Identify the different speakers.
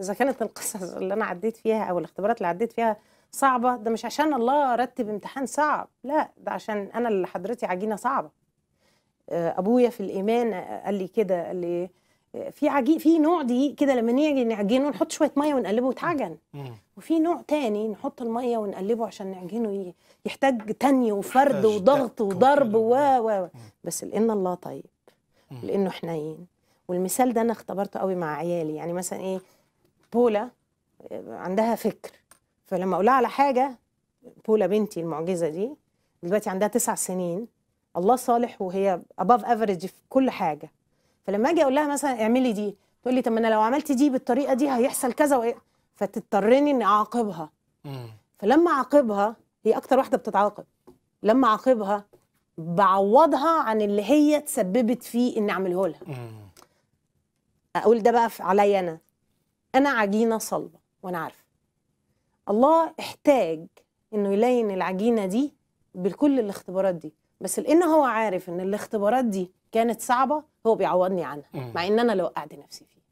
Speaker 1: اذا كانت القصص اللي انا عديت فيها او الاختبارات اللي عديت فيها صعبه ده مش عشان الله رتب امتحان صعب لا ده عشان انا اللي حضرتي عجينه صعبه آه، ابويا في الايمان قال لي كده قال لي آه، في عجين في نوع دي كده لما نيجي نعجنه نحط شويه ميه ونقلبه وتعجن وفي نوع تاني نحط الميه ونقلبه عشان نعجنه يحتاج تاني وفرد وضغط وضرب و و بس لان الله طيب لانه حنين إيه؟ والمثال ده انا اختبرته قوي مع عيالي يعني مثلا ايه بولا عندها فكر فلما اقولها على حاجه بولا بنتي المعجزه دي دلوقتي عندها تسع سنين الله صالح وهي اباف افريج في كل حاجه فلما اجي اقول لها مثلا اعملي دي تقول لي طب ما انا لو عملت دي بالطريقه دي هيحصل كذا وإيه؟ فتضطرني اني اعاقبها فلما اعاقبها هي اكتر واحده بتتعاقب لما اعاقبها بعوضها عن اللي هي تسببت فيه اني اعمله لها اقول ده بقى عليا انا انا عجينه صلبه وانا عارفه الله احتاج انه يلين العجينه دي بكل الاختبارات دي بس لان هو عارف ان الاختبارات دي كانت صعبه هو بيعوضني عنها مع ان انا اللي وقعت نفسي فيها